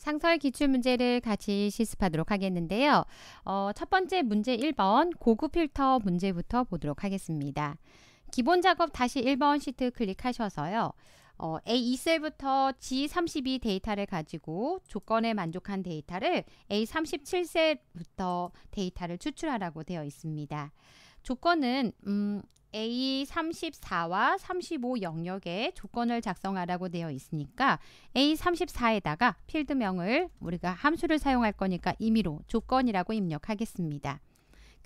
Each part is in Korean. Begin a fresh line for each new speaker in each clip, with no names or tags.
상설 기출 문제를 같이 실습하도록 하겠는데요. 어, 첫 번째 문제 1번 고급 필터 문제부터 보도록 하겠습니다. 기본 작업 다시 1번 시트 클릭하셔서요. 어, A2셀부터 G32 데이터를 가지고 조건에 만족한 데이터를 A37셀부터 데이터를 추출하라고 되어 있습니다. 조건은 음, A34와 35 영역의 조건을 작성하라고 되어 있으니까 A34에다가 필드명을 우리가 함수를 사용할 거니까 임의로 조건이라고 입력하겠습니다.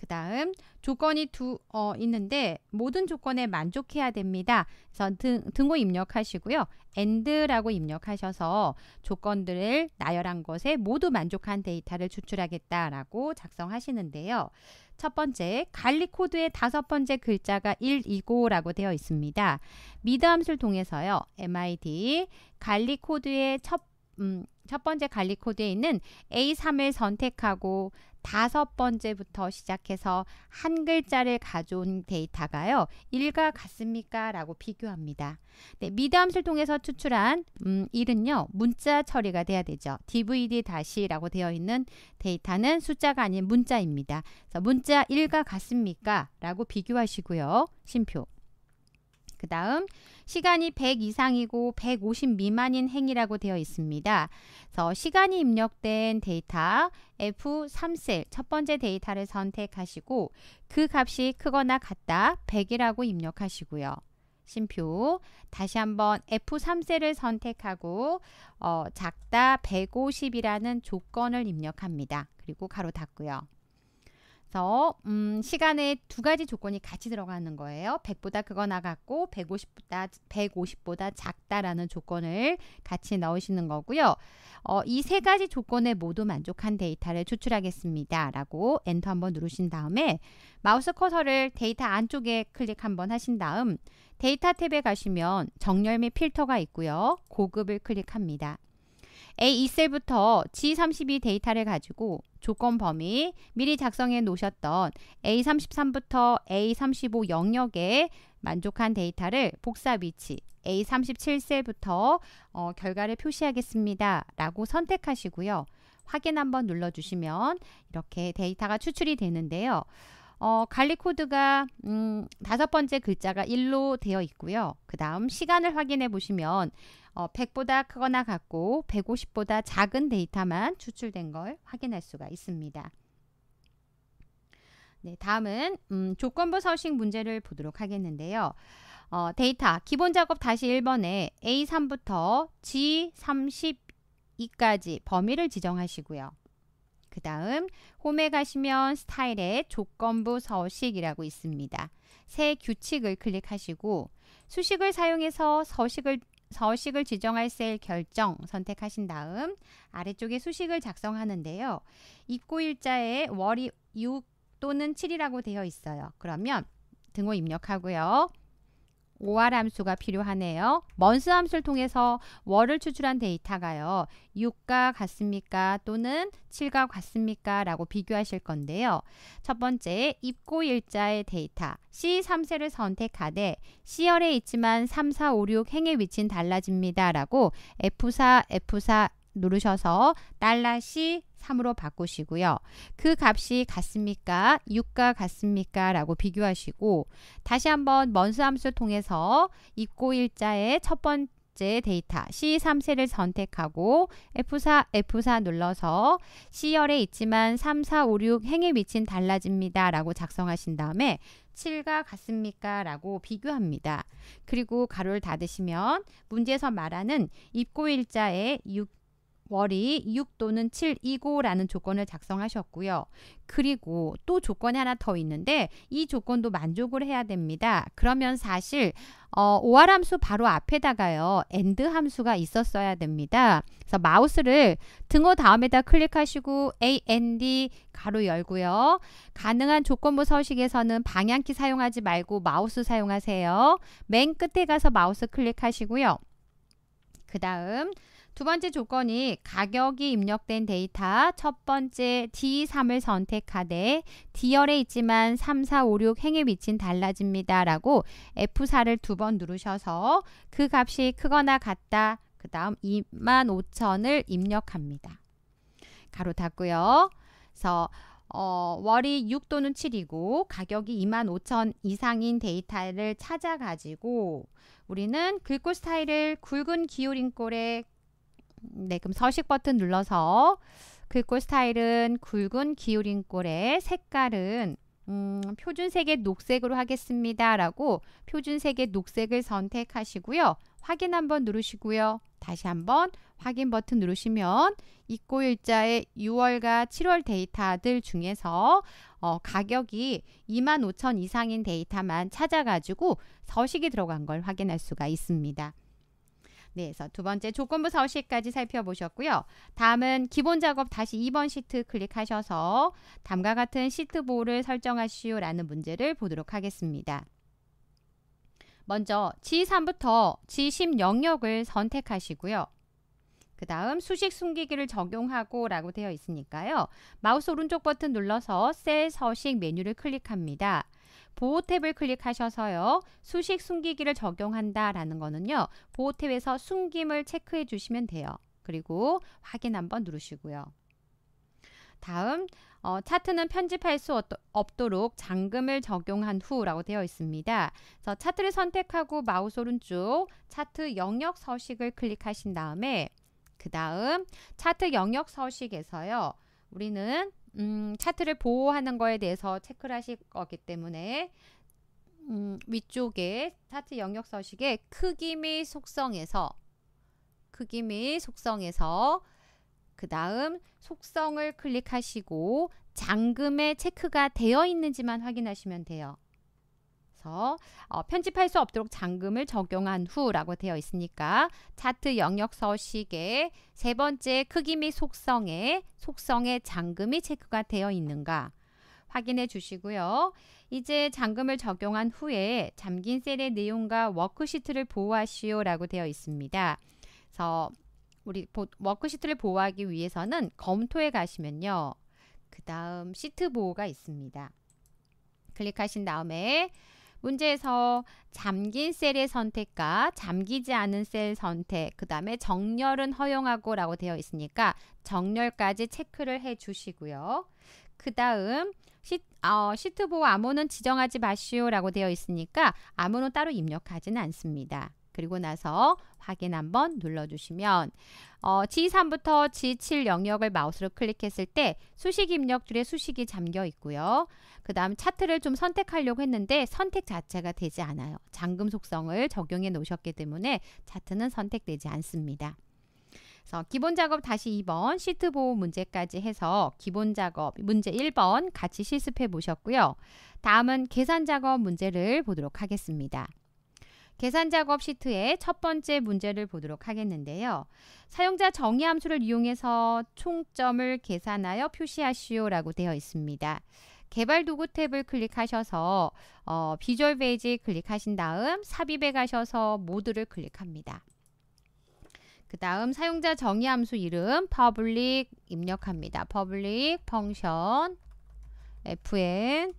그 다음 조건이 두 어, 있는데 모든 조건에 만족해야 됩니다. 그래서 등, 등호 입력하시고요. and라고 입력하셔서 조건들을 나열한 것에 모두 만족한 데이터를 추출하겠다라고 작성하시는데요. 첫 번째, 관리 코드의 다섯 번째 글자가 1이고라고 되어 있습니다. 미드 함수를 통해서요. mid 관리 코드의 첫 음, 첫 번째 관리 코드에 있는 A3을 선택하고 다섯 번째부터 시작해서 한 글자를 가져온 데이터가요. 1과 같습니까? 라고 비교합니다. 네, 미담함수를 통해서 추출한 음, 1은요. 문자 처리가 돼야 되죠. DVD 다시라고 되어 있는 데이터는 숫자가 아닌 문자입니다. 문자 1과 같습니까? 라고 비교하시고요. 심표 그 다음 시간이 100 이상이고 150 미만인 행이라고 되어 있습니다. 그래서 시간이 입력된 데이터 F3셀 첫 번째 데이터를 선택하시고 그 값이 크거나 같다 100이라고 입력하시고요. 심표 다시 한번 F3셀을 선택하고 어, 작다 150이라는 조건을 입력합니다. 그리고 가로 닫고요. 그래서 음, 시간에 두 가지 조건이 같이 들어가는 거예요. 100보다 그거 나갔고 150보다 150보다 작다라는 조건을 같이 넣으시는 거고요. 어, 이세 가지 조건에 모두 만족한 데이터를 추출하겠습니다라고 엔터 한번 누르신 다음에 마우스 커서를 데이터 안쪽에 클릭 한번 하신 다음 데이터 탭에 가시면 정렬 및 필터가 있고요. 고급을 클릭합니다. A 2셀부터 G32 데이터를 가지고 조건 범위 미리 작성해 놓으셨던 A33부터 A35 영역에 만족한 데이터를 복사 위치 A37셀부터 어, 결과를 표시하겠습니다. 라고 선택하시고요. 확인 한번 눌러주시면 이렇게 데이터가 추출이 되는데요. 어, 관리 코드가 음, 다섯 번째 글자가 1로 되어 있고요. 그 다음 시간을 확인해 보시면 100보다 어, 크거나 같고 150보다 작은 데이터만 추출된 걸 확인할 수가 있습니다. 네, 다음은 음, 조건부 서식 문제를 보도록 하겠는데요. 어, 데이터 기본 작업 다시 1번에 A3부터 G32까지 범위를 지정하시고요. 그 다음 홈에 가시면 스타일에 조건부 서식이라고 있습니다. 새 규칙을 클릭하시고 수식을 사용해서 서식을 서식을 지정할 셀 결정 선택하신 다음 아래쪽에 수식을 작성하는데요. 입고 일자에 월이 6 또는 7이라고 되어 있어요. 그러면 등호 입력하고요. 오알 함수가 필요하네요. 먼스 함수를 통해서 월을 추출한 데이터가요. 6과 같습니까? 또는 7과 같습니까? 라고 비교하실 건데요. 첫 번째, 입고 일자의 데이터 C3세를 선택하되 C열에 있지만 3, 4, 5, 6 행의 위치는 달라집니다. 라고 F4, F4, 누르셔서 달러시 3으로 바꾸시고요. 그 값이 같습니까? 6과 같습니까? 라고 비교하시고 다시 한번 먼수 함수를 통해서 입고 일자의 첫 번째 데이터 C3세를 선택하고 F4, F4 눌러서 C열에 있지만 3, 4, 5, 6 행에 미친 달라집니다. 라고 작성하신 다음에 7과 같습니까? 라고 비교합니다. 그리고 가로를 닫으시면 문제에서 말하는 입고 일자의 6 월이 6 또는 7이고라는 조건을 작성하셨고요. 그리고 또 조건이 하나 더 있는데 이 조건도 만족을 해야 됩니다. 그러면 사실 어, 오알 함수 바로 앞에다가요. 엔드 함수가 있었어야 됩니다. 그래서 마우스를 등호 다음에다 클릭하시고 AND 가로 열고요. 가능한 조건부 서식에서는 방향키 사용하지 말고 마우스 사용하세요. 맨 끝에 가서 마우스 클릭하시고요. 그 다음 두 번째 조건이 가격이 입력된 데이터 첫 번째 D3을 선택하되 D열에 있지만 3, 4, 5, 6 행의 위치는 달라집니다. 라고 F4를 두 번 누르셔서 그 값이 크거나 같다. 그 다음 25,000을 입력합니다. 가로 닫고요. 그래서 어, 월이 6 또는 7이고 가격이 25,000 이상인 데이터를 찾아가지고 우리는 글꼴 스타일을 굵은 기울임꼴에 네, 그럼 서식 버튼 눌러서 글꼴 스타일은 굵은 기울인 꼴에 색깔은 음, 표준색의 녹색으로 하겠습니다. 라고 표준색의 녹색을 선택하시고요. 확인 한번 누르시고요. 다시 한번 확인 버튼 누르시면 입고 일자의 6월과 7월 데이터들 중에서 어, 가격이 25,000 이상인 데이터만 찾아가지고 서식이 들어간 걸 확인할 수가 있습니다. 네, 그래서 두 번째 조건부 서식까지 살펴보셨고요. 다음은 기본 작업 다시 2번 시트 클릭하셔서 다음과 같은 시트 보호를 설정하시오라는 문제를 보도록 하겠습니다. 먼저 G3부터 G10 영역을 선택하시고요. 그 다음 수식 숨기기를 적용하고 라고 되어 있으니까요. 마우스 오른쪽 버튼 눌러서 셀 서식 메뉴를 클릭합니다. 보호 탭을 클릭하셔서요. 수식 숨기기를 적용한다라는 거는요. 보호 탭에서 숨김을 체크해 주시면 돼요. 그리고 확인 한번 누르시고요. 다음 어, 차트는 편집할 수 없도록 잠금을 적용한 후라고 되어 있습니다. 그래서 차트를 선택하고 마우스 오른쪽 차트 영역 서식을 클릭하신 다음에 그 다음 차트 영역 서식에서요. 우리는 음, 차트를 보호하는 거에 대해서 체크를 하실 거기 때문에 음, 위쪽에 차트 영역 서식에 크기 및 속성에서 크기 및 속성에서 그 다음 속성을 클릭하시고 잔금의 체크가 되어 있는지만 확인하시면 돼요. 따라서 어, 편집할 수 없도록 잠금을 적용한 후라고 되어 있으니까 차트 영역 서식의 세 번째 크기 및 속성에 속성의 잠금이 체크가 되어 있는가 확인해 주시고요. 이제 잠금을 적용한 후에 잠긴 셀의 내용과 워크시트를 보호하시오 라고 되어 있습니다. 그래서 우리 워크시트를 보호하기 위해서는 검토에 가시면요. 그 다음 시트 보호가 있습니다. 클릭하신 다음에 문제에서 잠긴 셀의 선택과 잠기지 않은 셀 선택, 그 다음에 정렬은 허용하고 라고 되어 있으니까 정렬까지 체크를 해 주시고요. 그 다음 어, 시트보 암호는 지정하지 마시오 라고 되어 있으니까 암호는 따로 입력하지는 않습니다. 그리고 나서 확인 한번 눌러주시면 어, G3부터 G7 영역을 마우스로 클릭했을 때 수식 입력 줄에 수식이 잠겨 있고요. 그 다음 차트를 좀 선택하려고 했는데 선택 자체가 되지 않아요. 잠금 속성을 적용해 놓으셨기 때문에 차트는 선택되지 않습니다. 그래서 기본 작업 다시 2번 시트 보호 문제까지 해서 기본 작업 문제 1번 같이 실습해 보셨고요. 다음은 계산 작업 문제를 보도록 하겠습니다. 계산 작업 시트의 첫 번째 문제를 보도록 하겠는데요. 사용자 정의 함수를 이용해서 총점을 계산하여 표시하시오라고 되어 있습니다. 개발 도구 탭을 클릭하셔서 어, 비주얼 베이지 클릭하신 다음 삽입에 가셔서 모드를 클릭합니다. 그 다음 사용자 정의 함수 이름 public 입력합니다. public function fn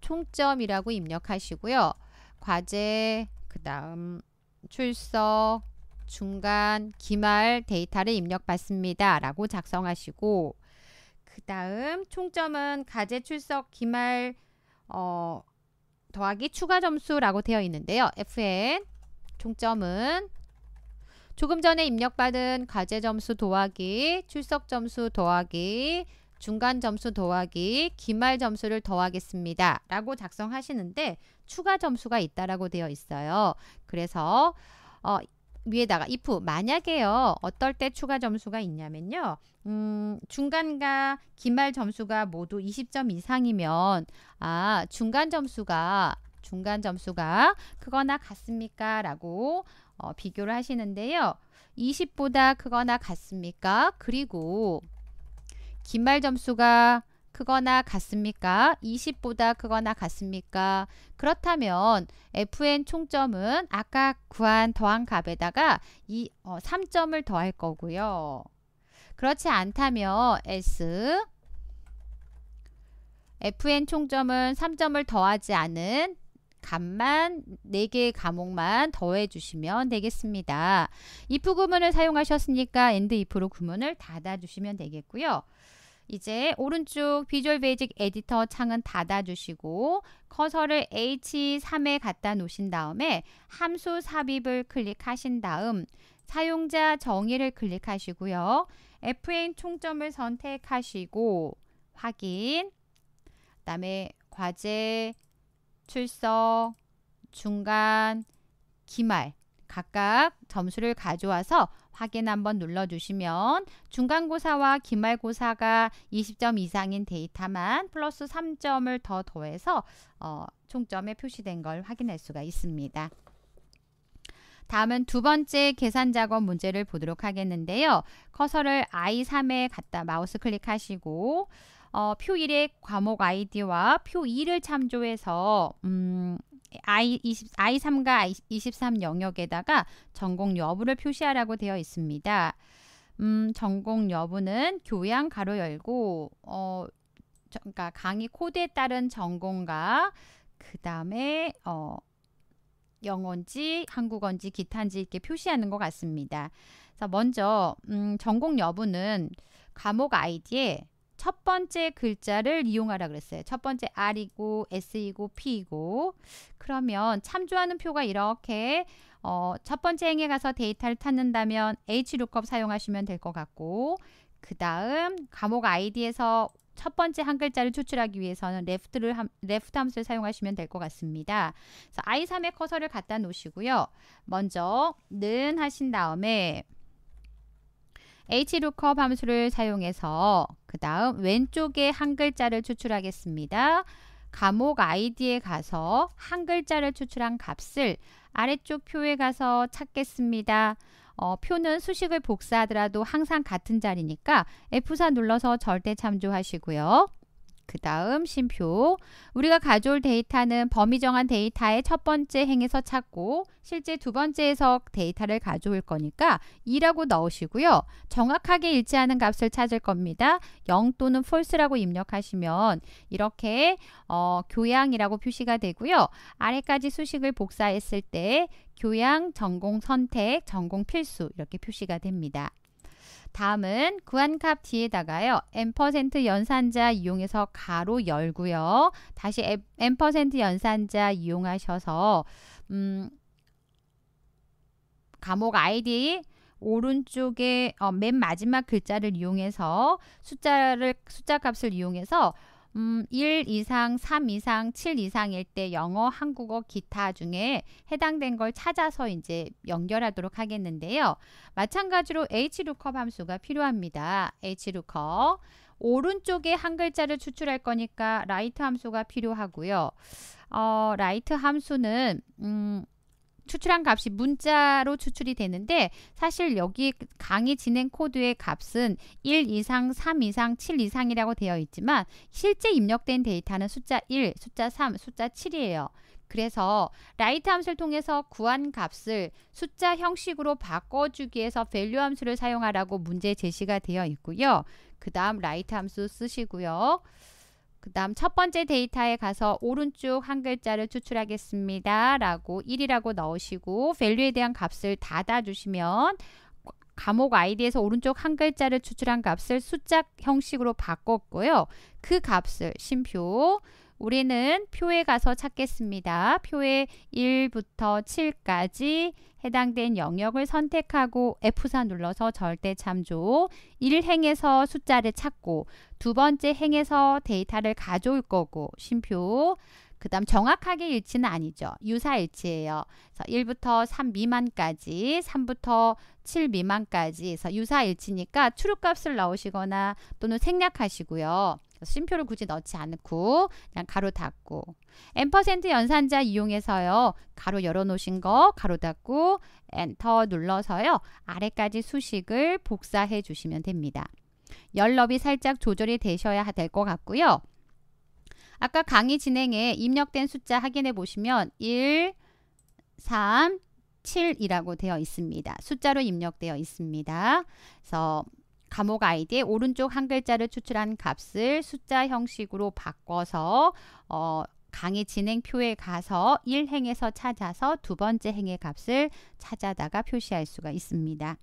총점이라고 입력하시고요. 과제, 그 다음 출석, 중간, 기말 데이터를 입력받습니다. 라고 작성하시고 그 다음 총점은 과제 출석 기말 어, 더하기 추가 점수라고 되어 있는데요. FN 총점은 조금 전에 입력받은 과제 점수 더하기 출석 점수 더하기 중간 점수 더하기 기말 점수를 더하겠습니다. 라고 작성하시는데 추가 점수가 있다라고 되어 있어요. 그래서 어, 위에다가 if 만약에요 어떨 때 추가 점수가 있냐면요 음, 중간과 기말 점수가 모두 20점 이상이면 아 중간 점수가 중간 점수가 크거나 같습니까 라고 어, 비교를 하시는데요 20보다 크거나 같습니까 그리고 긴말 점수가 크거나 같습니까? 20보다 크거나 같습니까? 그렇다면 FN 총점은 아까 구한 더한 값에다가 이 어, 3점을 더할 거고요. 그렇지 않다면 S FN 총점은 3점을 더하지 않은 값만 4개의 과목만 더해 주시면 되겠습니다. if 구문을 사용하셨으니까 and if로 구문을 닫아 주시면 되겠고요. 이제 오른쪽 비주얼 베이직 에디터 창은 닫아주시고 커서를 H3에 갖다 놓으신 다음에 함수 삽입을 클릭하신 다음 사용자 정의를 클릭하시고요. FN 총점을 선택하시고 확인 그 다음에 과제, 출석, 중간, 기말 각각 점수를 가져와서 확인 한번 눌러주시면 중간고사와 기말고사가 20점 이상인 데이터만 플러스 3점을 더 더해서 어, 총점에 표시된 걸 확인할 수가 있습니다. 다음은 두 번째 계산 작업 문제를 보도록 하겠는데요. 커서를 I3에 갖다 마우스 클릭하시고 어, 표 1의 과목 아이디와 표 2를 참조해서 음, I20, I3과 I23 영역에다가 전공 여부를 표시하라고 되어 있습니다. 음, 전공 여부는 교양 가로 열고 어, 그러니까 강의 코드에 따른 전공과 그 다음에 어, 영어인지 한국어인지 기타인지 이렇게 표시하는 것 같습니다. 그래서 먼저 음, 전공 여부는 과목 아이디에 첫 번째 글자를 이용하라 그랬어요. 첫 번째 R이고 S이고 P이고 그러면 참조하는 표가 이렇게 어, 첫 번째 행에 가서 데이터를 찾는다면 HLOOKUP 사용하시면 될 것 같고 그 다음 과목 i d 에서첫 번째 한 글자를 추출하기 위해서는 left를 함, l e 함수를 사용하시면 될 것 같습니다. 그래서 I3에 커서를 갖다 놓으시고요. 먼저 는 하신 다음에 hlookup 함수를 사용해서 그 다음 왼쪽에 한 글자를 추출하겠습니다. 감옥 아이디에 가서 한 글자를 추출한 값을 아래쪽 표에 가서 찾겠습니다. 어, 표는 수식을 복사하더라도 항상 같은 자리니까 F4 눌러서 절대 참조하시고요. 그 다음 심표. 우리가 가져올 데이터는 범위 정한 데이터의 첫 번째 행에서 찾고 실제 두 번째에서 데이터를 가져올 거니까 2라고 넣으시고요. 정확하게 일치하는 값을 찾을 겁니다. 0 또는 false라고 입력하시면 이렇게 어, 교양이라고 표시가 되고요. 아래까지 수식을 복사했을 때 교양, 전공 선택, 전공 필수 이렇게 표시가 됩니다. 다음은 구한값 뒤에다가요. n% 연산자 이용해서 가로 열고요. 다시 n% 연산자 이용하셔서 음, 감옥 아이디 오른쪽에 어, 맨 마지막 글자를 이용해서 숫자를 숫자 값을 이용해서 음, 1 이상, 3 이상, 7 이상일 때 영어, 한국어, 기타 중에 해당된 걸 찾아서 이제 연결하도록 하겠는데요. 마찬가지로 hlookup 함수가 필요합니다. hlookup. 오른쪽에 한 글자를 추출할 거니까 라이트 함수가 필요하고요. 어, 라이트 함수는 음, 추출한 값이 문자로 추출이 되는데 사실 여기 강의 진행 코드의 값은 1 이상, 3 이상, 7 이상이라고 되어 있지만 실제 입력된 데이터는 숫자 1, 숫자 3, 숫자 7이에요. 그래서 라이트 함수를 통해서 구한 값을 숫자 형식으로 바꿔주기 위해서 밸류 함수를 사용하라고 문제 제시가 되어 있고요. 그 다음 라이트 함수 쓰시고요. 그 다음 첫 번째 데이터에 가서 오른쪽 한 글자를 추출하겠습니다. 라고 1이라고 넣으시고 밸류에 대한 값을 닫아주시면 감옥 아이디에서 오른쪽 한 글자를 추출한 값을 숫자 형식으로 바꿨고요. 그 값을 심표 우리는 표에 가서 찾겠습니다. 표에 1부터 7까지 해당된 영역을 선택하고 F4 눌러서 절대 참조 1행에서 숫자를 찾고 두 번째 행에서 데이터를 가져올 거고 쉼표 그 다음 정확하게 일치는 아니죠. 유사일치예요. 그래서 1부터 3 미만까지 3부터 7 미만까지 해서 유사일치니까 출입값을 넣으시거나 또는 생략하시고요. 쉼표를 굳이 넣지 않고 그냥 가로 닫고 n% 연산자 이용해서요. 가로 열어놓으신 거 가로 닫고 엔터 눌러서요. 아래까지 수식을 복사해 주시면 됩니다. 열럽이 살짝 조절이 되셔야 될 것 같고요. 아까 강의 진행에 입력된 숫자 확인해 보시면 1, 3, 7이라고 되어 있습니다. 숫자로 입력되어 있습니다. 그래서 감옥 아이디의 오른쪽 한 글자를 추출한 값을 숫자 형식으로 바꿔서 어, 강의 진행표에 가서 1행에서 찾아서 두 번째 행의 값을 찾아다가 표시할 수가 있습니다.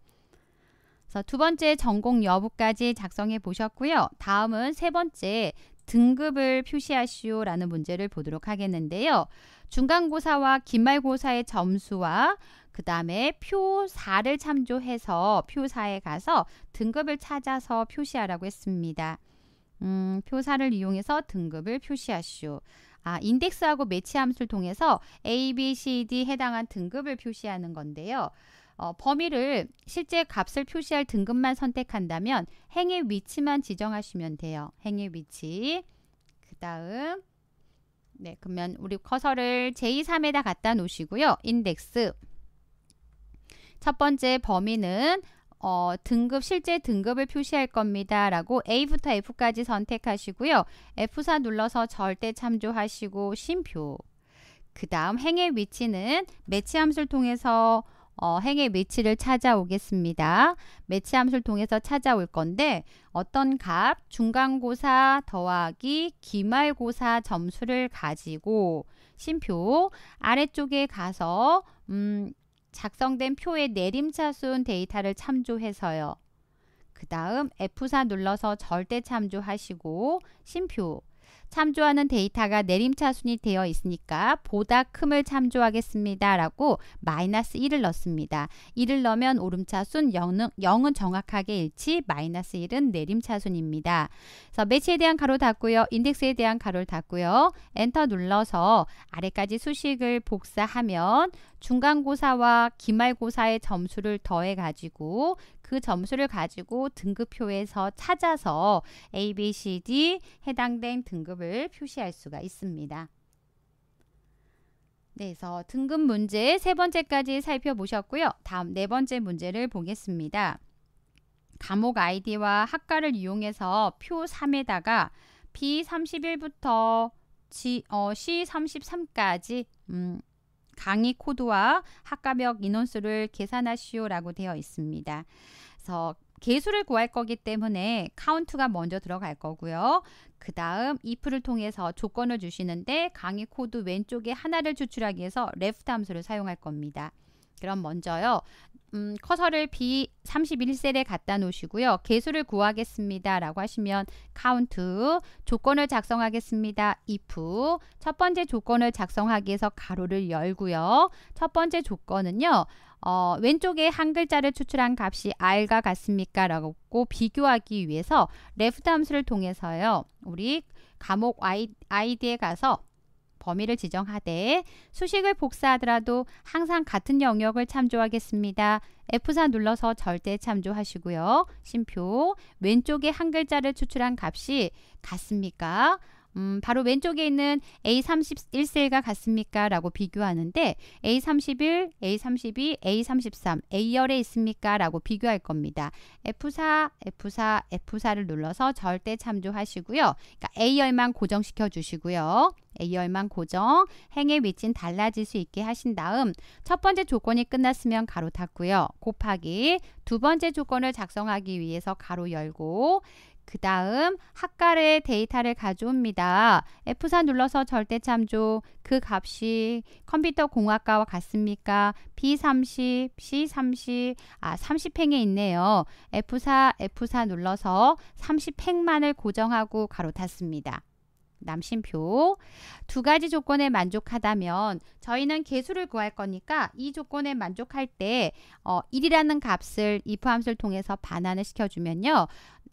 그래서 두 번째 전공 여부까지 작성해 보셨고요. 다음은 세 번째 등급을 표시하시오 라는 문제를 보도록 하겠는데요. 중간고사와 기말고사의 점수와 그 다음에 표사를 참조해서 표사에 가서 등급을 찾아서 표시하라고 했습니다. 음, 표사를 이용해서 등급을 표시하시오. 아, 인덱스하고 매치 함수를 통해서 A, B, C, D 해당한 등급을 표시하는 건데요. 어, 범위를 실제 값을 표시할 등급만 선택한다면 행의 위치만 지정하시면 돼요. 행의 위치. 그 다음 네, 그러면 우리 커서를 J3에다 갖다 놓으시고요. 인덱스 첫 번째 범위는 어, 등급 실제 등급을 표시할 겁니다. 라고 A부터 F까지 선택하시고요. F4 눌러서 절대 참조하시고 심표 그 다음 행의 위치는 매치 함수를 통해서 어, 행의 위치를 찾아오겠습니다. 매치 함수를 통해서 찾아올 건데 어떤 값 중간고사 더하기 기말고사 점수를 가지고 심표 아래쪽에 가서 음, 작성된 표의 내림차순 데이터를 참조해서요. 그 다음 F4 눌러서 절대 참조하시고 심표 참조하는 데이터가 내림차순이 되어 있으니까 보다 큼을 참조하겠습니다. 라고 마이너스 1을 넣습니다. 1을 넣으면 오름차순 0은, 0은 정확하게 일치 마이너스 1은 내림차순입니다. 그래서 매치에 대한 가로 닫고요. 인덱스에 대한 가로를 닫고요. 엔터 눌러서 아래까지 수식을 복사하면 중간고사와 기말고사의 점수를 더해 가지고 그 점수를 가지고 등급표에서 찾아서 A, B, C, D 해당된 등급을 표시할 수가 있습니다. 네, 그래서 등급 문제 세 번째까지 살펴보셨고요. 다음 네 번째 문제를 보겠습니다. 감옥 아이디와 학과를 이용해서 표 3에다가 B31부터 어, C33까지 음, 강의 코드와 학과벽 인원수를 계산하시오라고 되어 있습니다. 그래서 개수를 구할 거기 때문에 카운트가 먼저 들어갈 거고요. 그 다음 if를 통해서 조건을 주시는데 강의 코드 왼쪽에 하나를 추출하기 위해서 left 함수를 사용할 겁니다. 그럼 먼저요. 음, 커서를 B31셀에 갖다 놓으시고요. 개수를 구하겠습니다. 라고 하시면 count 조건을 작성하겠습니다. if 첫 번째 조건을 작성하기 위해서 가로를 열고요. 첫 번째 조건은요. 어, 왼쪽에 한 글자를 추출한 값이 r과 같습니까? 라고 비교하기 위해서 left 함수를 통해서요. 우리 감옥 i d 에 가서 범위를 지정하되 수식을 복사하더라도 항상 같은 영역을 참조하겠습니다. F4 눌러서 절대 참조하시고요. 심표 왼쪽에 한 글자를 추출한 값이 같습니까? 음, 바로 왼쪽에 있는 A31셀과 같습니까? 라고 비교하는데 A31, A32, A33, A열에 있습니까? 라고 비교할 겁니다. F4, F4, F4를 눌러서 절대 참조하시고요. 그러니까 A열만 고정시켜 주시고요. A열만 고정, 행의 위치는 달라질 수 있게 하신 다음 첫 번째 조건이 끝났으면 가로 닫고요. 곱하기 두 번째 조건을 작성하기 위해서 가로 열고 그 다음 학과의 데이터를 가져옵니다. F4 눌러서 절대 참조 그 값이 컴퓨터 공학과와 같습니까? B30, C30, 아 30행에 있네요. F4, F4 눌러서 30행만을 고정하고 가로 닫습니다. 남신표 두 가지 조건에 만족하다면 저희는 개수를 구할 거니까 이 조건에 만족할 때 어, 1이라는 값을 if 함수를 통해서 반환을 시켜주면요.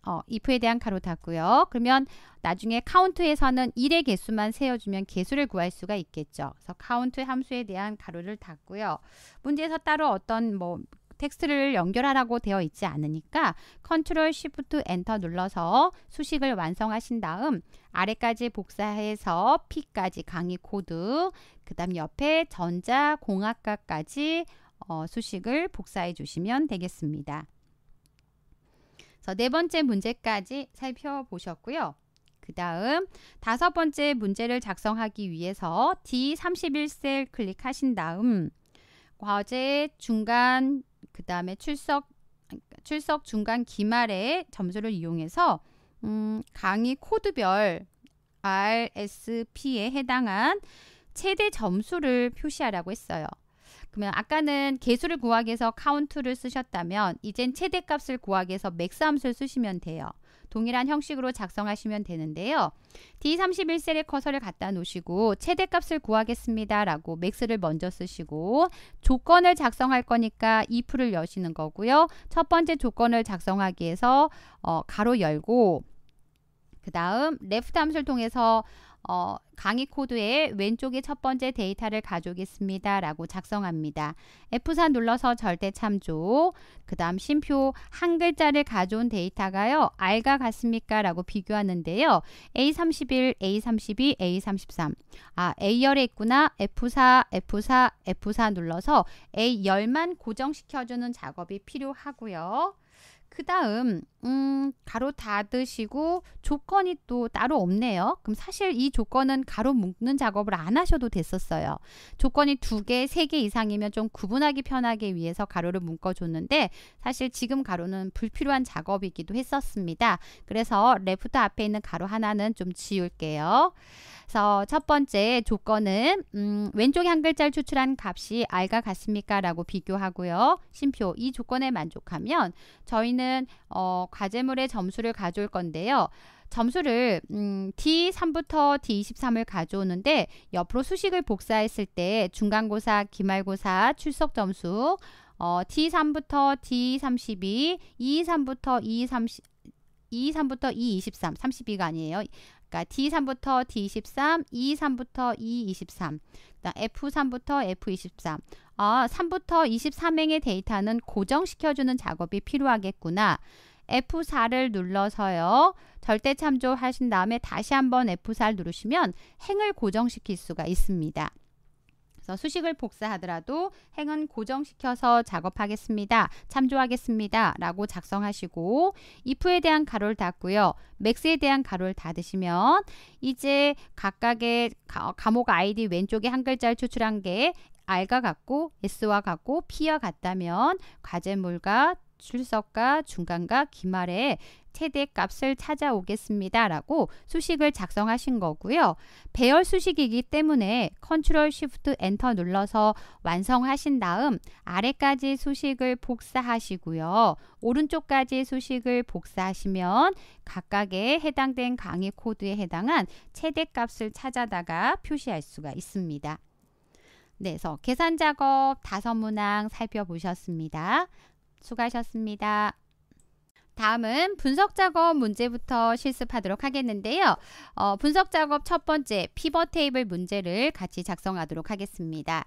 어, if에 대한 가로 닫고요. 그러면 나중에 카운트에서는 1의 개수만 세워주면 개수를 구할 수가 있겠죠. 그래서 카운트 함수에 대한 가로를 닫고요. 문제에서 따로 어떤 뭐 텍스트를 연결하라고 되어 있지 않으니까 컨트롤 쉬프트 엔터 눌러서 수식을 완성하신 다음 아래까지 복사해서 P까지 강의 코드 그 다음 옆에 전자공학과까지 어, 수식을 복사해 주시면 되겠습니다. 네 번째 문제까지 살펴보셨고요. 그 다음 다섯 번째 문제를 작성하기 위해서 D31셀 클릭하신 다음 과제 중간 그 다음에 출석 출석 중간 기말에 점수를 이용해서 음, 강의 코드별 RSP에 해당한 최대 점수를 표시하라고 했어요. 그러면 아까는 개수를 구하기 위해서 카운트를 쓰셨다면 이젠 최대값을 구하기 위해서 맥스 함수를 쓰시면 돼요. 동일한 형식으로 작성하시면 되는데요. D31셀에 커서를 갖다 놓으시고 최대값을 구하겠습니다. 라고 맥스를 먼저 쓰시고 조건을 작성할 거니까 if를 여시는 거고요. 첫 번째 조건을 작성하기 위해서 어, 가로 열고 그 다음 레프트 함수를 통해서 어, 강의 코드의 왼쪽에 첫 번째 데이터를 가져오겠습니다. 라고 작성합니다. F4 눌러서 절대 참조. 그 다음 심표 한 글자를 가져온 데이터가요. R과 같습니까? 라고 비교하는데요. A31, A32, A33. 아, A열에 있구나. F4, F4, F4 눌러서 A열만 고정시켜주는 작업이 필요하고요. 그 다음 음, 가로 닫으시고 조건이 또 따로 없네요. 그럼 사실 이 조건은 가로 묶는 작업을 안 하셔도 됐었어요. 조건이 두 개, 세 개 이상이면 좀 구분하기 편하게 위해서 가로를 묶어줬는데 사실 지금 가로는 불필요한 작업이기도 했었습니다. 그래서 레프트 앞에 있는 가로 하나는 좀 지울게요. 그래서 첫 번째 조건은 음, 왼쪽에 한 글자를 추출한 값이 알과 같습니까? 라고 비교하고요. 심표 이 조건에 만족하면 저희는 어, 과제물의 점수를 가져올 건데요. 점수를 음, D3부터 D23을 가져오는데 옆으로 수식을 복사했을 때 중간고사, 기말고사, 출석 점수 어, D3부터 D32, E3부터 e 3 e 3부터 E23, 32가 아니에요. 그러니까 D3부터 d 1 3 E3부터 E23, F3부터 F23. 아, 3부터 23행의 데이터는 고정시켜주는 작업이 필요하겠구나. F4를 눌러서요. 절대 참조하신 다음에 다시 한번 F4를 누르시면 행을 고정시킬 수가 있습니다. 그래서 수식을 복사하더라도 행은 고정시켜서 작업하겠습니다. 참조하겠습니다. 라고 작성하시고 if에 대한 가로를 닫고요. max에 대한 가로를 닫으시면 이제 각각의 감옥 아이디 왼쪽에 한 글자를 추출한 게 R과 같고 S와 같고 P와 같다면 과제물과 출석과 중간과 기말에 최대 값을 찾아오겠습니다. 라고 수식을 작성하신 거고요. 배열 수식이기 때문에 컨트롤 시프트 엔터 눌러서 완성하신 다음 아래까지 수식을 복사하시고요. 오른쪽까지 수식을 복사하시면 각각의 해당된 강의 코드에 해당한 최대 값을 찾아다가 표시할 수가 있습니다. 네, 그래서 계산 작업 다섯 문항 살펴보셨습니다. 수고하셨습니다. 다음은 분석 작업 문제부터 실습하도록 하겠는데요. 어, 분석 작업 첫 번째 피벗 테이블 문제를 같이 작성하도록 하겠습니다.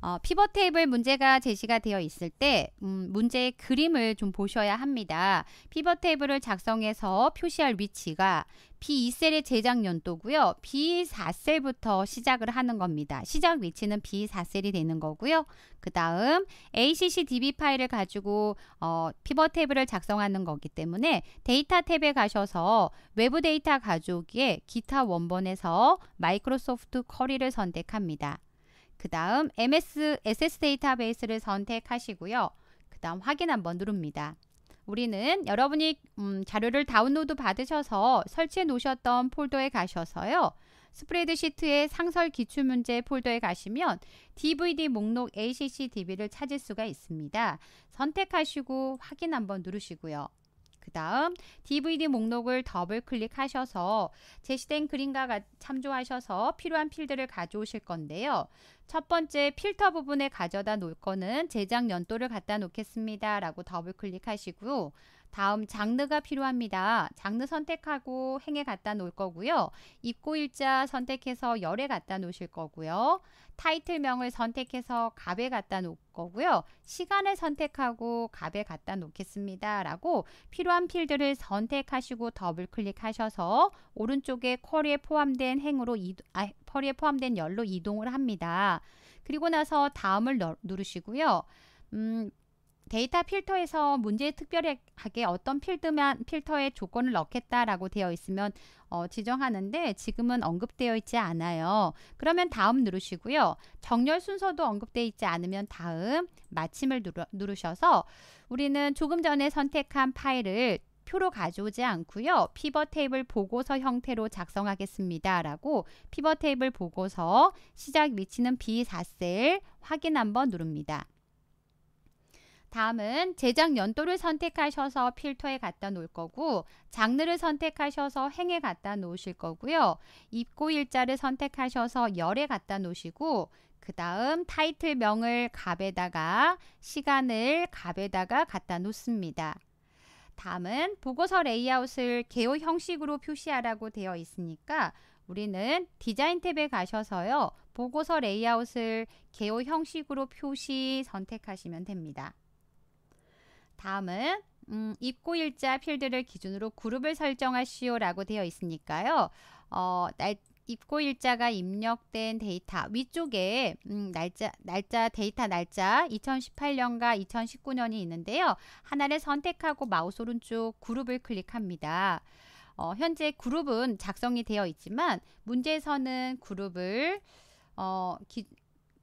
어, 피벗 테이블 문제가 제시가 되어 있을 때 음, 문제의 그림을 좀 보셔야 합니다. 피벗 테이블을 작성해서 표시할 위치가 B2셀의 제작 연도고요. B4셀부터 시작을 하는 겁니다. 시작 위치는 B4셀이 되는 거고요. 그 다음 ACC DB 파일을 가지고 어, 피벗 탭을 작성하는 거기 때문에 데이터 탭에 가셔서 외부 데이터 가족오기에 기타 원본에서 마이크로소프트 커리를 선택합니다. 그 다음 MS, SS 데이터베이스를 선택하시고요. 그 다음 확인 한번 누릅니다. 우리는 여러분이 음, 자료를 다운로드 받으셔서 설치해 놓으셨던 폴더에 가셔서요. 스프레드시트의 상설 기출문제 폴더에 가시면 DVD 목록 ACCDB를 찾을 수가 있습니다. 선택하시고 확인 한번 누르시고요. 그 다음 DVD 목록을 더블 클릭하셔서 제시된 그림과 참조하셔서 필요한 필드를 가져오실 건데요. 첫 번째 필터 부분에 가져다 놓을 거는 제작 연도를 갖다 놓겠습니다. 라고 더블 클릭하시고 다음 장르가 필요합니다. 장르 선택하고 행에 갖다 놓을 거고요. 입고일자 선택해서 열에 갖다 놓으실 거고요. 타이틀명을 선택해서 갑에 갖다 놓을 거고요. 시간을 선택하고 갑에 갖다 놓겠습니다. 라고 필요한 필드를 선택하시고 더블 클릭하셔서 오른쪽에 쿼리에 포함된 행으로 이동, 아, 쿼리에 포함된 열로 이동을 합니다. 그리고 나서 다음을 누르시고요. 음, 데이터 필터에서 문제에 특별하게 어떤 필드만 필터에 조건을 넣겠다라고 되어 있으면 어, 지정하는데 지금은 언급되어 있지 않아요. 그러면 다음 누르시고요. 정렬 순서도 언급되어 있지 않으면 다음 마침을 누르, 누르셔서 우리는 조금 전에 선택한 파일을 표로 가져오지 않고요. 피벗 테이블 보고서 형태로 작성하겠습니다. 라고 피벗 테이블 보고서 시작 위치는 B4셀 확인 한번 누릅니다. 다음은 제작 연도를 선택하셔서 필터에 갖다 놓을 거고 장르를 선택하셔서 행에 갖다 놓으실 거고요. 입고 일자를 선택하셔서 열에 갖다 놓으시고 그 다음 타이틀명을 값에다가 시간을 값에다가 갖다 놓습니다. 다음은 보고서 레이아웃을 개요 형식으로 표시하라고 되어 있으니까 우리는 디자인 탭에 가셔서요. 보고서 레이아웃을 개요 형식으로 표시 선택하시면 됩니다. 다음은 음, 입고 일자 필드를 기준으로 그룹을 설정하시오 라고 되어 있으니까요. 어, 날, 입고 일자가 입력된 데이터 위쪽에 음, 날짜 날짜 데이터 날짜 2018년과 2019년이 있는데요. 하나를 선택하고 마우스 오른쪽 그룹을 클릭합니다. 어, 현재 그룹은 작성이 되어 있지만 문제에서는 그룹을 어, 기,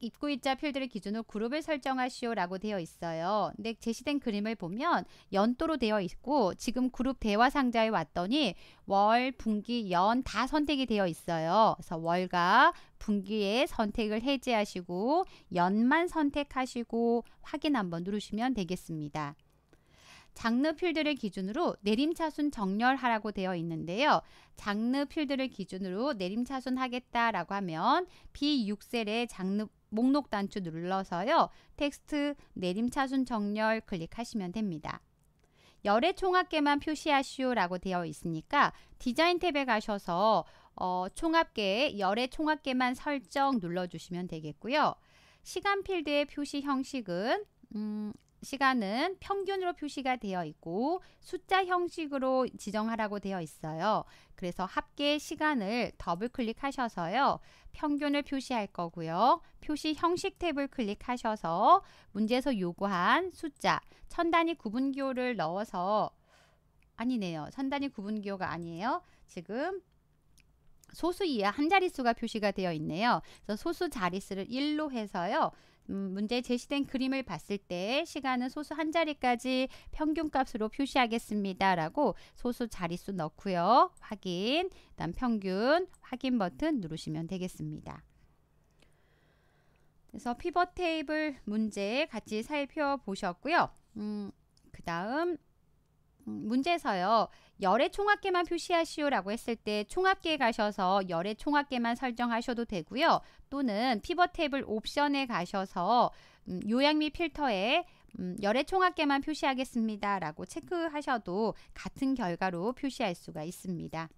입구이자 필드를 기준으로 그룹을 설정하시오라고 되어 있어요. 근데 제시된 그림을 보면 연도로 되어 있고 지금 그룹 대화 상자에 왔더니 월, 분기, 연 다 선택이 되어 있어요. 그래서 월과 분기에 선택을 해제하시고 연만 선택하시고 확인 한번 누르시면 되겠습니다. 장르 필드를 기준으로 내림차순 정렬하라고 되어 있는데요. 장르 필드를 기준으로 내림차순 하겠다라고 하면 B6셀의 장르 목록 단추 눌러서요. 텍스트 내림 차순 정렬 클릭하시면 됩니다. 열의 총합계만 표시하시오라고 되어 있으니까 디자인 탭에 가셔서 어, 총합계에 열의 총합계만 설정 눌러주시면 되겠고요. 시간 필드의 표시 형식은 음, 시간은 평균으로 표시가 되어 있고 숫자 형식으로 지정하라고 되어 있어요. 그래서 합계 시간을 더블 클릭하셔서요. 평균을 표시할 거고요. 표시 형식 탭을 클릭하셔서 문제에서 요구한 숫자, 천 단위 구분기호를 넣어서 아니네요. 천 단위 구분기호가 아니에요. 지금 소수 이하 한 자릿수가 표시가 되어 있네요. 그래서 소수 자릿수를 1로 해서요. 음, 문제에 제시된 그림을 봤을 때 시간은 소수 한 자리까지 평균값으로 표시하겠습니다. 라고 소수 자릿수 넣고요. 확인, 그다음 평균, 확인 버튼 누르시면 되겠습니다. 그래서 피벗 테이블 문제 같이 살펴보셨고요. 음, 그 다음 음, 문제서요 열의 총합계만 표시하시오라고 했을 때 총합계에 가셔서 열의 총합계만 설정하셔도 되고요. 또는 피벗 테이블 옵션에 가셔서 음, 요약 및 필터에 음, 열의 총합계만 표시하겠습니다. 라고 체크하셔도 같은 결과로 표시할 수가 있습니다.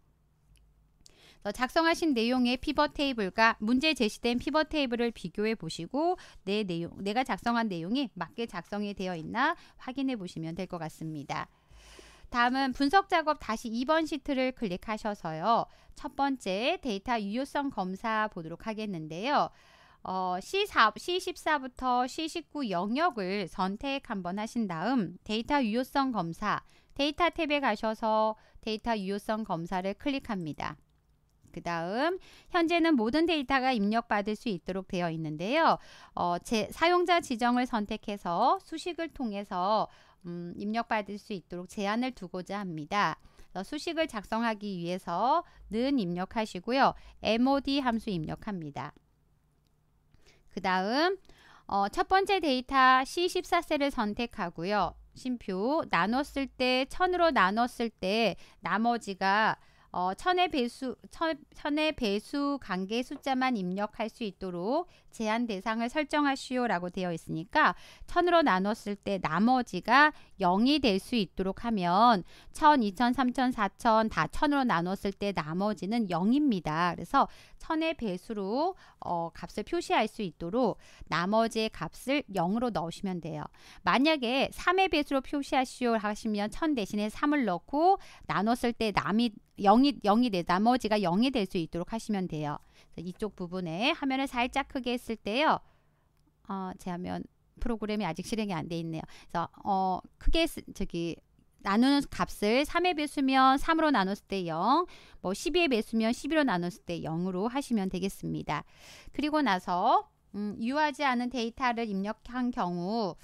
작성하신 내용의 피벗 테이블과 문제 제시된 피벗 테이블을 비교해 보시고 내 내용, 내가 작성한 내용이 맞게 작성이 되어 있나 확인해 보시면 될 것 같습니다. 다음은 분석 작업 다시 2번 시트를 클릭하셔서요. 첫 번째 데이터 유효성 검사 보도록 하겠는데요. 어, c 1 4부터 C19 영역을 선택 한번 하신 다음 데이터 유효성 검사 데이터 탭에 가셔서 데이터 유효성 검사를 클릭합니다. 그 다음 현재는 모든 데이터가 입력받을 수 있도록 되어 있는데요. 어, 제 사용자 지정을 선택해서 수식을 통해서 음, 입력받을 수 있도록 제한을 두고자 합니다. 수식을 작성하기 위해서 는 입력하시고요. MOD 함수 입력합니다. 그 다음 어, 첫 번째 데이터 C14셀을 선택하고요. 심표 나눴을 때 1000으로 나눴을 때 나머지가 어, 천의 배수 천, 천의 배수 관계 숫자만 입력할 수 있도록 제한 대상을 설정하시오라고 되어 있으니까 천으로 나눴을 때 나머지가 0이 될 수 있도록 하면 천, 이천, 삼천, 사천 다 천으로 나눴을 때 나머지는 0입니다. 그래서 천의 배수로 어, 값을 표시할 수 있도록 나머지의 값을 0으로 넣으시면 돼요. 만약에 3의 배수로 표시하시오 하시면 천 대신에 3을 넣고 나눴을 때 남이 0이 0이 돼 나머지가 0이 될 수 있도록 하시면 돼요. 이쪽 부분에 화면을 살짝 크게 했을 때요. 어, 제 화면 프로그램이 아직 실행이 안 돼 있네요. 그래서 어, 크게 저기 나누는 값을 3의 배수면 3으로 나눴을 때 0, 뭐 12의 배수면 11로 나눴을 때 0으로 하시면 되겠습니다. 그리고 나서 음, 유효하지 않은 데이터를 입력한 경우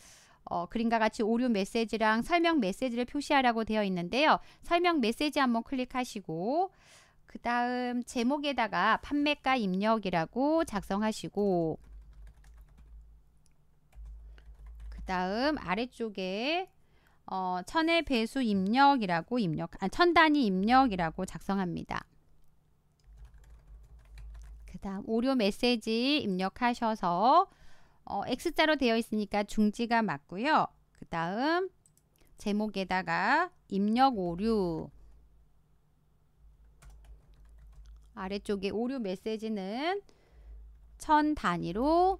어, 그림과 같이 오류 메시지랑 설명 메시지를 표시하라고 되어 있는데요. 설명 메시지 한번 클릭하시고 그 다음 제목에다가 판매가 입력이라고 작성하시고 그 다음 아래쪽에 어, 천의 배수 입력이라고 입력, 아, 천 단위 입력이라고 작성합니다. 그 다음 오류 메시지 입력하셔서 어, X자로 되어 있으니까 중지가 맞고요. 그 다음 제목에다가 입력 오류 아래쪽에 오류 메시지는 천 단위로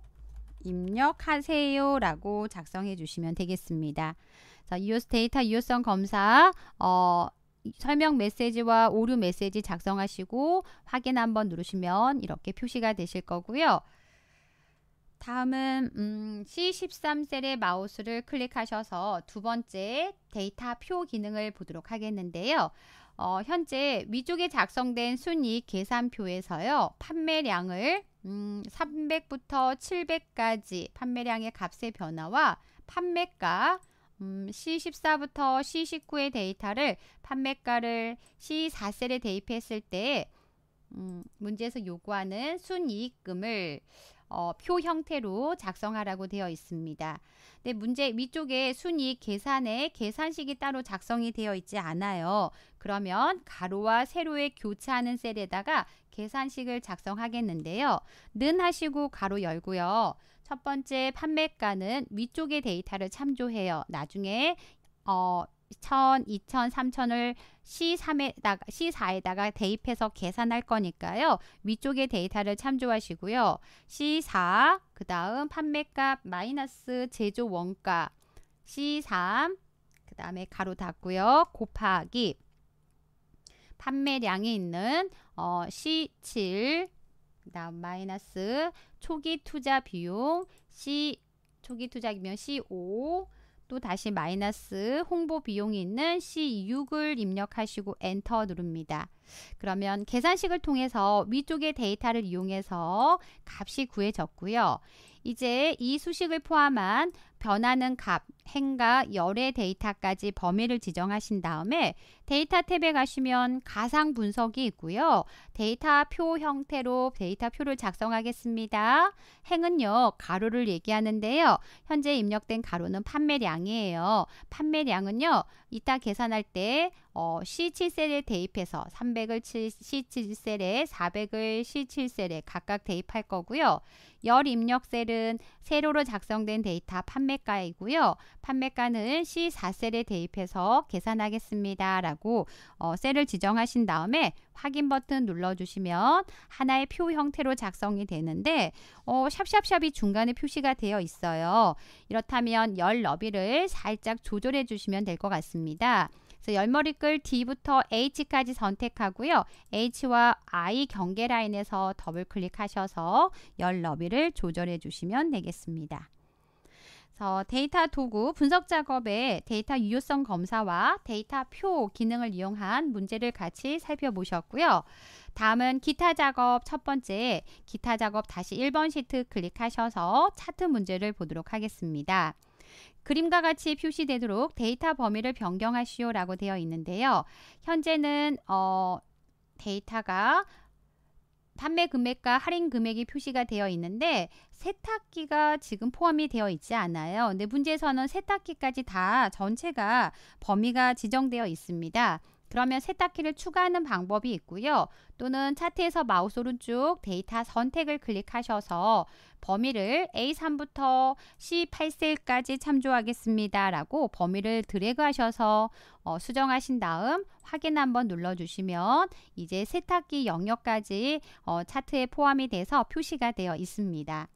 입력하세요 라고 작성해 주시면 되겠습니다. 자, 이오스 데이터 유효성 검사 어, 설명 메시지와 오류 메시지 작성하시고 확인 한번 누르시면 이렇게 표시가 되실 거고요. 다음은 음, C13셀의 마우스를 클릭하셔서 두 번째 데이터 표 기능을 보도록 하겠는데요. 어, 현재 위쪽에 작성된 순이 계산표에서요. 판매량을 음, 300부터 700까지 판매량의 값의 변화와 판매가 음, C14부터 C19의 데이터를 판매가를 C4셀에 대입했을 때 음, 문제에서 요구하는 순이익금을 어, 표 형태로 작성하라고 되어 있습니다. 근데 문제 위쪽에 순이 계산에 계산식이 따로 작성이 되어 있지 않아요. 그러면 가로와 세로의 교차하는 셀에다가 계산식을 작성하겠는데요. 는 하시고 가로 열고요. 첫 번째 판매가는 위쪽의 데이터를 참조해요. 나중에 어, 1000, 천, 이천, 삼천을 C3에다가 C4에다가 대입해서 계산할 거니까요. 위쪽에 데이터를 참조하시고요. C4 그다음 판매값 마이너스 제조 원가 C3 그다음에 가로 닫고요. 곱하기 판매량이 있는 어, C7 그다음 마이너스 초기 투자 비용 C 초기 투자이면 C5 또 다시 마이너스 홍보 비용이 있는 C6을 입력하시고 엔터 누릅니다. 그러면 계산식을 통해서 위쪽의 데이터를 이용해서 값이 구해졌고요. 이제 이 수식을 포함한 변하는 값, 행과 열의 데이터까지 범위를 지정하신 다음에 데이터 탭에 가시면 가상 분석이 있고요. 데이터 표 형태로 데이터 표를 작성하겠습니다. 행은요. 가로를 얘기하는데요. 현재 입력된 가로는 판매량이에요. 판매량은요. 이따 계산할 때 어, C7셀에 대입해서 300을 C7셀에 400을 C7셀에 각각 대입할 거고요. 열 입력셀은 세로로 작성된 데이터 판매가이고요. 판매가는 C4셀에 대입해서 계산하겠습니다. 라고 어, 셀을 지정하신 다음에 확인 버튼 눌러주시면 하나의 표 형태로 작성이 되는데 어, 샵샵샵이 중간에 표시가 되어 있어요. 이렇다면 열 너비를 살짝 조절해 주시면 될 것 같습니다. 열머리 끌 D부터 H까지 선택하고요. H와 I 경계 라인에서 더블 클릭하셔서 열 너비를 조절해 주시면 되겠습니다. 그래서 데이터 도구 분석 작업에 데이터 유효성 검사와 데이터 표 기능을 이용한 문제를 같이 살펴보셨고요. 다음은 기타 작업 첫 번째 기타 작업 다시 1번 시트 클릭하셔서 차트 문제를 보도록 하겠습니다. 그림과 같이 표시되도록 데이터 범위를 변경하시오라고 되어 있는데요. 현재는 어, 데이터가 판매 금액과 할인 금액이 표시가 되어 있는데 세탁기가 지금 포함이 되어 있지 않아요. 근데 문제에서는 세탁기까지 다 전체가 범위가 지정되어 있습니다. 그러면 세탁기를 추가하는 방법이 있고요. 또는 차트에서 마우스 오른쪽 데이터 선택을 클릭하셔서 범위를 A3부터 C8셀까지 참조하겠습니다. 라고 범위를 드래그 하셔서 어, 수정하신 다음 확인 한번 눌러주시면 이제 세탁기 영역까지 어, 차트에 포함이 돼서 표시가 되어 있습니다.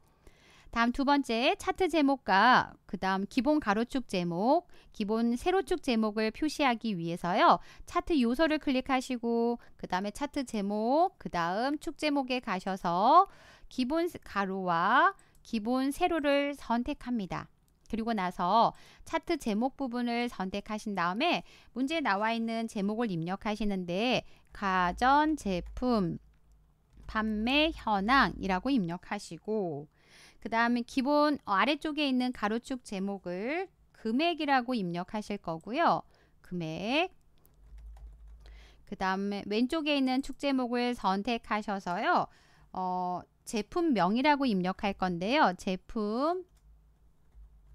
다음 두 번째 차트 제목과 그 다음 기본 가로축 제목, 기본 세로축 제목을 표시하기 위해서요. 차트 요소를 클릭하시고 그 다음에 차트 제목, 그 다음 축 제목에 가셔서 기본 가로와 기본 세로를 선택합니다. 그리고 나서 차트 제목 부분을 선택하신 다음에 문제에 나와 있는 제목을 입력하시는데 가전제품 판매 현황이라고 입력하시고 그 다음에 기본 어, 아래쪽에 있는 가로축 제목을 금액이라고 입력하실 거고요. 금액 그 다음에 왼쪽에 있는 축 제목을 선택하셔서요. 어, 제품명이라고 입력할 건데요. 제품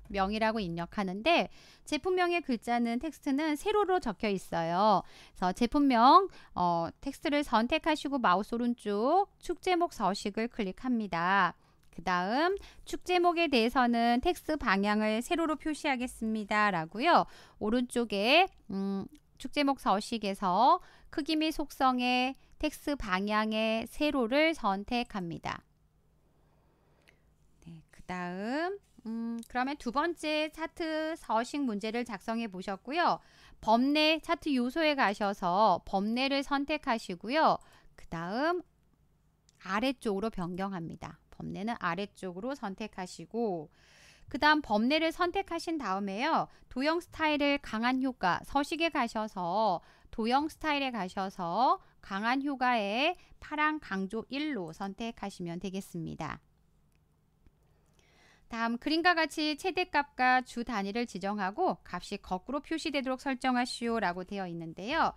명이라고 입력하는데 제품명의 글자는 텍스트는 세로로 적혀 있어요. 그래서 제품명 어, 텍스트를 선택하시고 마우스 오른쪽 축제목 서식을 클릭합니다. 그 다음 축제목에 대해서는 텍스트 방향을 세로로 표시하겠습니다. 라고요. 오른쪽에 음, 축제목 서식에서 크기 및 속성의 텍스 방향의 세로를 선택합니다. 네, 그 다음 음, 그러면 두 번째 차트 서식 문제를 작성해 보셨고요. 범례 차트 요소에 가셔서 범례를 선택하시고요. 그 다음 아래쪽으로 변경합니다. 범례는 아래쪽으로 선택하시고 그 다음 범례를 선택하신 다음에요. 도형 스타일을 강한 효과 서식에 가셔서 도형 스타일에 가셔서 강한 효과의 파랑 강조 1로 선택하시면 되겠습니다. 다음 그림과 같이 최대값과 주 단위를 지정하고 값이 거꾸로 표시되도록 설정하시오 라고 되어 있는데요.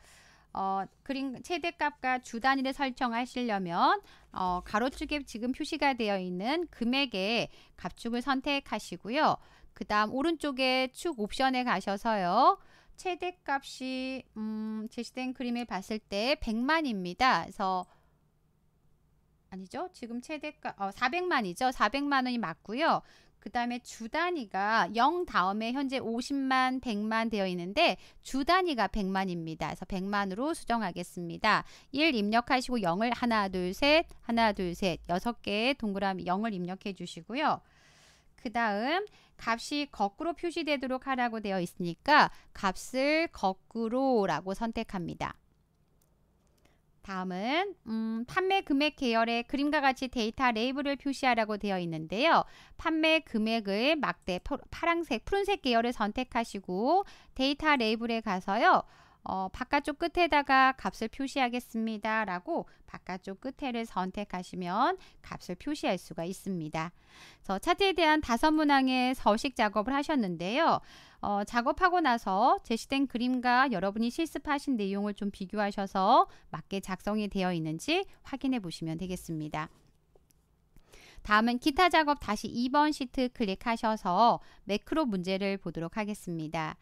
어, 그림 최대값과 주 단위를 설정하시려면 어, 가로축에 지금 표시가 되어 있는 금액의 값축을 선택하시고요. 그 다음 오른쪽에 축 옵션에 가셔서요. 최대값이 음, 제시된 그림을 봤을 때 100만입니다. 그래서 아니죠? 지금 최대값 어, 400만이죠. 400만 원이 맞고요. 그 다음에 주 단위가 0 다음에 현재 50만, 100만 되어 있는데 주 단위가 100만입니다. 그래서 100만으로 수정하겠습니다. 1 입력하시고 0을 하나, 둘, 셋, 하나, 둘, 셋, 여섯 개의 동그라미 0을 입력해 주시고요. 그 다음 값이 거꾸로 표시되도록 하라고 되어 있으니까 값을 거꾸로라고 선택합니다. 다음은 음, 판매 금액 계열의 그림과 같이 데이터 레이블을 표시하라고 되어 있는데요. 판매 금액을 막대 파란색, 푸른색 계열을 선택하시고 데이터 레이블에 가서요. 어, 바깥쪽 끝에다가 값을 표시하겠습니다. 라고 바깥쪽 끝에를 선택하시면 값을 표시할 수가 있습니다. 그래서 차트에 대한 다섯 문항의 서식 작업을 하셨는데요. 어, 작업하고 나서 제시된 그림과 여러분이 실습하신 내용을 좀 비교하셔서 맞게 작성이 되어 있는지 확인해 보시면 되겠습니다. 다음은 기타 작업 다시 2번 시트 클릭하셔서 매크로 문제를 보도록 하겠습니다.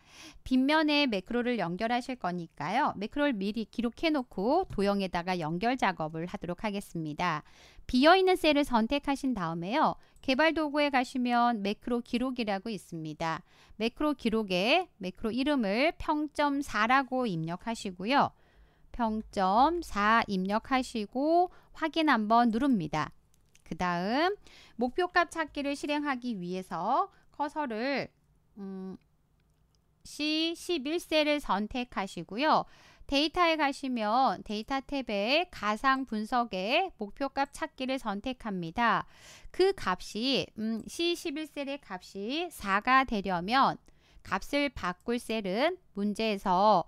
빗면에 매크로를 연결하실 거니까요. 매크로를 미리 기록해 놓고 도형에다가 연결 작업을 하도록 하겠습니다. 비어있는 셀을 선택하신 다음에요. 개발 도구에 가시면 매크로 기록이라고 있습니다. 매크로 기록에 매크로 이름을 평점 4라고 입력하시고요. 평점 4 입력하시고 확인 한번 누릅니다. 그 다음 목표값 찾기를 실행하기 위해서 커서를 음, C11셀을 선택하시고요. 데이터에 가시면 데이터 탭에 가상 분석에 목표값 찾기를 선택합니다. 그 값이 음, C11셀의 값이 4가 되려면 값을 바꿀 셀은 문제에서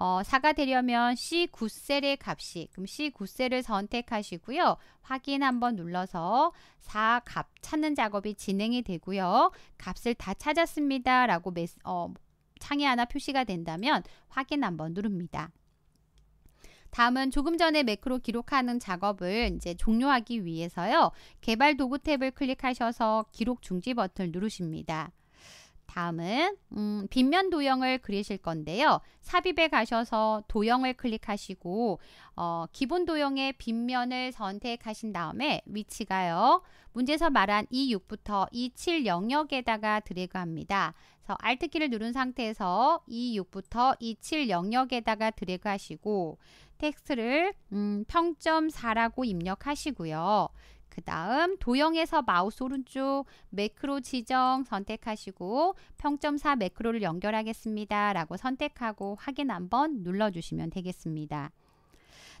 어, 4가 되려면 C9셀의 값이 그럼 C9셀을 선택하시고요. 확인 한번 눌러서 4 값 찾는 작업이 진행이 되고요. 값을 다 찾았습니다. 라고 메스, 어, 창에 하나 표시가 된다면 확인 한번 누릅니다. 다음은 조금 전에 매크로 기록하는 작업을 이제 종료하기 위해서요. 개발 도구 탭을 클릭하셔서 기록 중지 버튼을 누르십니다. 다음은 음, 빗면 도형을 그리실 건데요. 삽입에 가셔서 도형을 클릭하시고 어, 기본 도형의 빗면을 선택하신 다음에 위치가요. 문제에서 말한 E6부터 E7 영역에다가 드래그합니다. 그래서 Alt키를 누른 상태에서 E6부터 E7 영역에다가 드래그하시고 텍스트를 음, 평점 4라고 입력하시고요. 그 다음 도형에서 마우스 오른쪽 매크로 지정 선택하시고 평점4 매크로를 연결하겠습니다. 라고 선택하고 확인 한번 눌러주시면 되겠습니다.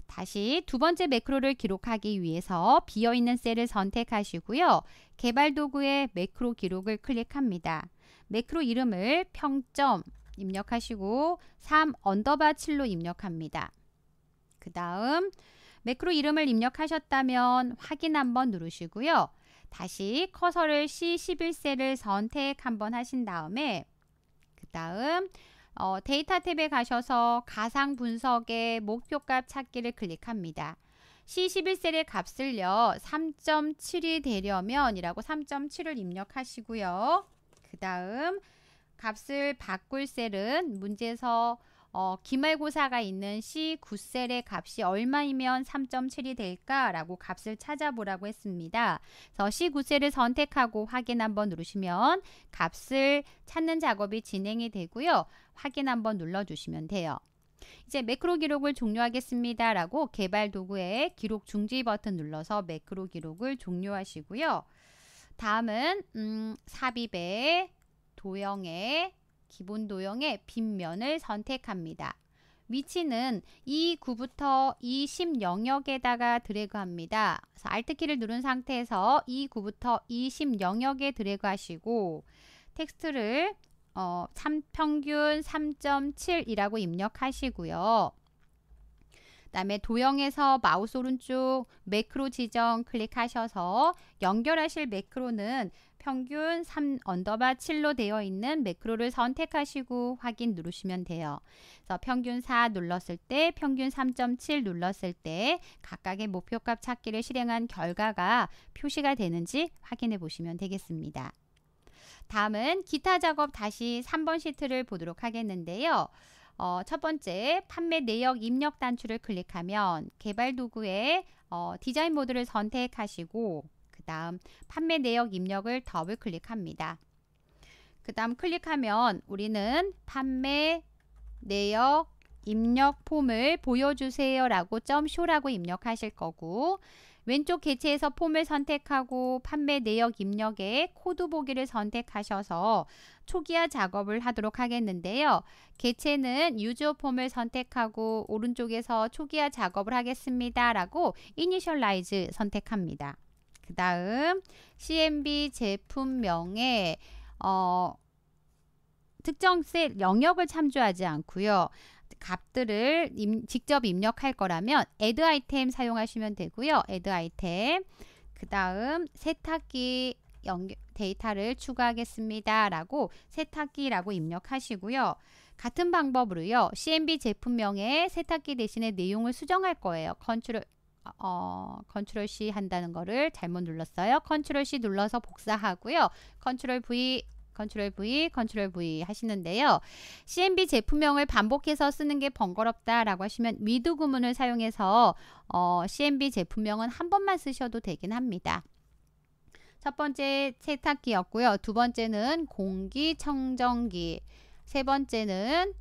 다시 두 번째 매크로를 기록하기 위해서 비어있는 셀을 선택하시고요. 개발 도구의 매크로 기록을 클릭합니다. 매크로 이름을 평점 입력하시고 3 언더바 7로 입력합니다. 그 다음 매크로 네, 이름을 입력하셨다면 확인 한번 누르시고요. 다시 커서를 C11셀을 선택 한번 하신 다음에 그 다음 어, 데이터 탭에 가셔서 가상 분석의 목표값 찾기를 클릭합니다. C11셀의 값을요. 3.7이 되려면 이라고 3.7을 입력하시고요. 그 다음 값을 바꿀 셀은 문제에서 어, 기말고사가 있는 C 9셀의 값이 얼마이면 3.7이 될까라고 값을 찾아보라고 했습니다. 그래서 C 9셀을 선택하고 확인 한번 누르시면 값을 찾는 작업이 진행이 되고요. 확인 한번 눌러주시면 돼요. 이제 매크로 기록을 종료하겠습니다. 라고 개발 도구에 기록 중지 버튼 눌러서 매크로 기록을 종료하시고요. 다음은 음, 삽입에 도형에 기본 도형의 빗면을 선택합니다. 위치는 이 e 9부터 이10 e 영역에다가 드래그합니다. Alt키를 누른 상태에서 이 e 9부터 이10 영역에 드래그하시고 텍스트를 어, 3, 평균 3.7이라고 입력하시고요. 그 다음에 도형에서 마우스 오른쪽 매크로 지정 클릭하셔서 연결하실 매크로는 평균 3 언더바 7로 되어 있는 매크로를 선택하시고 확인 누르시면 돼요. 그래서 평균 4 눌렀을 때, 평균 3.7 눌렀을 때 각각의 목표값 찾기를 실행한 결과가 표시가 되는지 확인해 보시면 되겠습니다. 다음은 기타 작업 다시 3번 시트를 보도록 하겠는데요. 어, 첫 번째 판매 내역 입력 단추를 클릭하면 개발 도구의 어, 디자인 모드를 선택하시고 다음 판매 내역 입력을 더블 클릭합니다. 그 다음 클릭하면 우리는 판매 내역 입력 폼을 보여주세요 라고 점쇼라고 입력하실 거고 왼쪽 개체에서 폼을 선택하고 판매 내역 입력에 코드 보기를 선택하셔서 초기화 작업을 하도록 하겠는데요. 개체는 유저 폼을 선택하고 오른쪽에서 초기화 작업을 하겠습니다 라고 이니셜라이즈 선택합니다. 그 다음 CMB 제품명에 어, 특정 셀 영역을 참조하지 않고요. 값들을 임, 직접 입력할 거라면 add 아이템 사용하시면 되고요. add 아이템 그 다음 세탁기 연결, 데이터를 추가하겠습니다. 라고 세탁기라고 입력하시고요. 같은 방법으로요. CMB 제품명에 세탁기 대신에 내용을 수정할 거예요. 컨트롤 어, 컨트롤 C 한다는 거를 잘못 눌렀어요. 컨트롤 C 눌러서 복사하고요. 컨트롤 V 컨트롤 V, 컨트롤 V 하시는데요. CMB 제품명을 반복해서 쓰는 게 번거롭다라고 하시면 위드 구문을 사용해서 어, CMB 제품명은 한 번만 쓰셔도 되긴 합니다. 첫 번째 세탁기였고요. 두 번째는 공기청정기, 세 번째는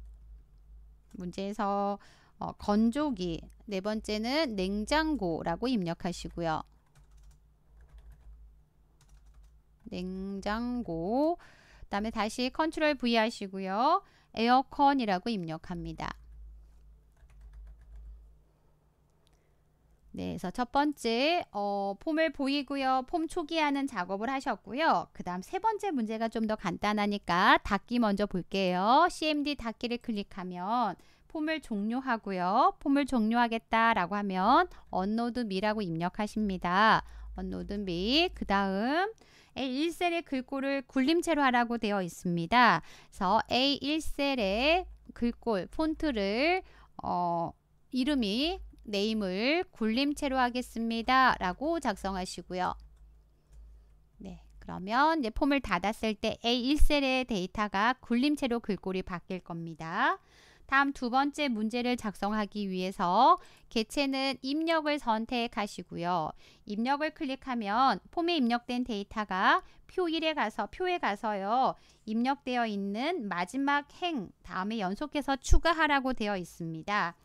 문제에서 어, 건조기, 네 번째는 냉장고라고 입력하시고요. 냉장고, 그 다음에 다시 컨트롤 V 하시고요. 에어컨이라고 입력합니다. 네, 그래서 첫 번째 어, 폼을 보이고요. 폼 초기하는 작업을 하셨고요. 그 다음 세 번째 문제가 좀 더 간단하니까 닫기 먼저 볼게요. CMD 닫기를 클릭하면 폼을 종료하고요. 폼을 종료하겠다라고 하면 언노드 미라고 입력하십니다. 언노드 미. 그 다음 A1셀의 글꼴을 굴림체로 하라고 되어 있습니다. 그래서 A1셀의 글꼴 폰트를 어, 이름이 네임을 굴림체로 하겠습니다. 라고 작성하시고요. 네. 그러면 이제 폼을 닫았을 때 A1셀의 데이터가 굴림체로 글꼴이 바뀔 겁니다. 다음 두 번째 문제를 작성하기 위해서 개체는 입력을 선택하시고요. 입력을 클릭하면 폼에 입력된 데이터가 표 1에 가서 표에 가서요. 입력되어 있는 마지막 행 다음에 연속해서 추가하라고 되어 있습니다.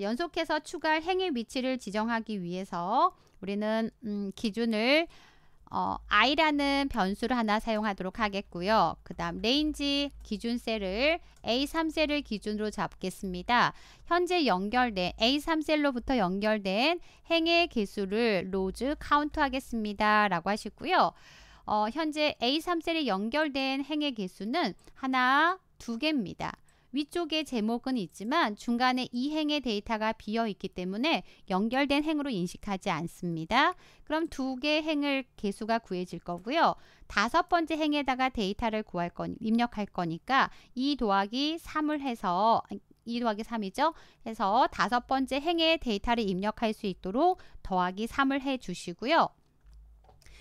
연속해서 추가할 행의 위치를 지정하기 위해서 우리는 음, 기준을 어, i라는 변수를 하나 사용하도록 하겠고요. 그 다음 레인지 기준 셀을 A3셀을 기준으로 잡겠습니다. 현재 연결된 A3셀로부터 연결된 행의 개수를 로즈 카운트 하겠습니다. 라고 하시고요. 어, 현재 A3셀에 연결된 행의 개수는 하나, 두 개입니다. 위쪽에 제목은 있지만 중간에 이 행의 데이터가 비어 있기 때문에 연결된 행으로 인식하지 않습니다. 그럼 두개 행을 개수가 구해질 거고요. 다섯 번째 행에다가 데이터를 구할 거니 입력할 거니까 이 더하기 3을 해서 2 더하기 3이죠. 해서 다섯 번째 행에 데이터를 입력할 수 있도록 더하기 3을 해 주시고요.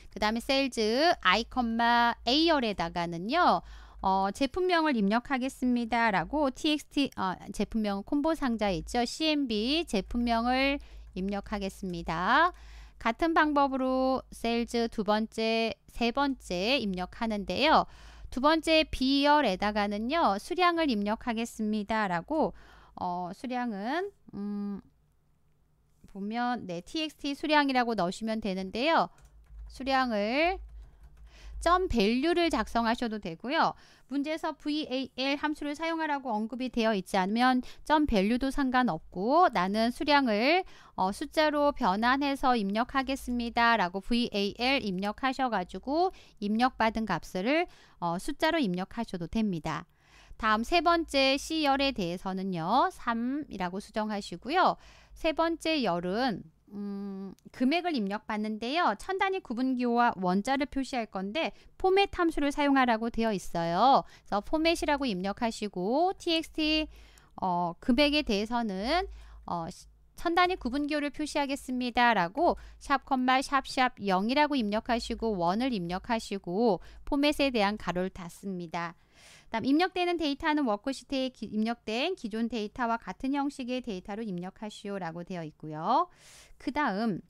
그 다음에 셀즈 아이, 컴마 A열에다가는요. 어, 제품명을 입력하겠습니다. 라고 txt 어, 제품명 콤보 상자에 있죠. cmb 제품명을 입력하겠습니다. 같은 방법으로 셀즈 두 번째, 세 번째 입력하는데요. 두 번째 B열에다가는요. 수량을 입력하겠습니다. 라고 어, 수량은 음, 보면 네, txt 수량이라고 넣으시면 되는데요. 수량을 점 밸류를 작성하셔도 되고요. 문제에서 VAL 함수를 사용하라고 언급이 되어 있지 않으면 점 밸류도 상관없고 나는 수량을 어, 숫자로 변환해서 입력하겠습니다. 라고 VAL 입력하셔가지고 입력받은 값을 어, 숫자로 입력하셔도 됩니다. 다음 세 번째 C열에 대해서는요. 3이라고 수정하시고요. 세 번째 열은 음, 금액을 입력받는데요. 천 단위 구분기호와 원자를 표시할 건데 포맷 함수를 사용하라고 되어 있어요. 그래서 포맷이라고 입력하시고 txt 어, 금액에 대해서는 어, 천 단위 구분기호를 표시하겠습니다. 라고 샵 컴마 샵샵 0이라고 입력하시고 원을 입력하시고 포맷에 대한 가로를 닫습니다. 다음 입력되는 데이터는 워크시트에 기, 입력된 기존 데이터와 같은 형식의 데이터로 입력하시오 라고 되어 있고요. 그 다음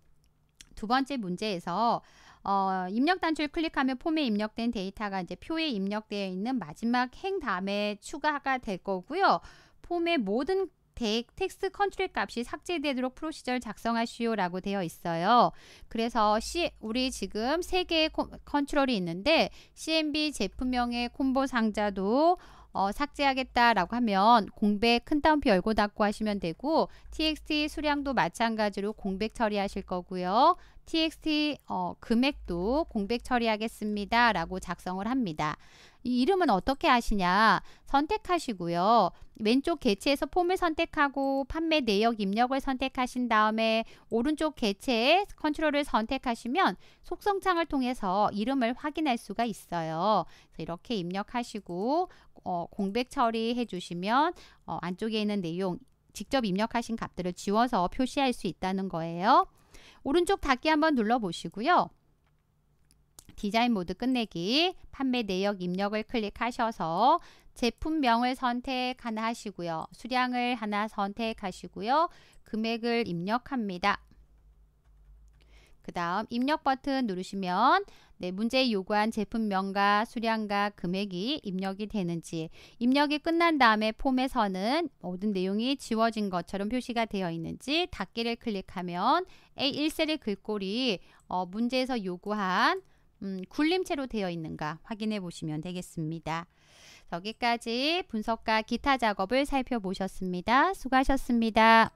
두 번째 문제에서 어, 입력 단추를 클릭하면 폼에 입력된 데이터가 이제 표에 입력되어 있는 마지막 행 다음에 추가가 될 거고요. 폼의 모든 텍, 텍스트 컨트롤 값이 삭제되도록 프로시저를 작성하시오 라고 되어 있어요. 그래서 C, 우리 지금 세개의 컨트롤이 있는데 CMB 제품명의 콤보 상자도 어, 삭제하겠다라고 하면 공백 큰 따옴표 열고 닫고 하시면 되고 txt 수량도 마찬가지로 공백 처리하실 거고요. txt 어, 금액도 공백 처리하겠습니다. 라고 작성을 합니다. 이 이름은 어떻게 하시냐 선택하시고요. 왼쪽 개체에서 폼을 선택하고 판매 내역 입력을 선택하신 다음에 오른쪽 개체에 컨트롤을 선택하시면 속성 창을 통해서 이름을 확인할 수가 있어요. 이렇게 입력하시고 어, 공백 처리해 주시면 어, 안쪽에 있는 내용 직접 입력하신 값들을 지워서 표시할 수 있다는 거예요. 오른쪽 닫기 한번 눌러 보시고요. 디자인 모드 끝내기, 판매 내역 입력을 클릭하셔서 제품명을 선택 하나 하시고요. 수량을 하나 선택하시고요. 금액을 입력합니다. 그 다음 입력 버튼 누르시면 네, 문제 에 요구한 제품명과 수량과 금액이 입력이 되는지 입력이 끝난 다음에 폼에서는 모든 내용이 지워진 것처럼 표시가 되어 있는지 닫기를 클릭하면 A1셀의 글꼴이 어, 문제에서 요구한 음, 굴림체로 되어 있는가 확인해 보시면 되겠습니다. 여기까지 분석과 기타 작업을 살펴보셨습니다. 수고하셨습니다.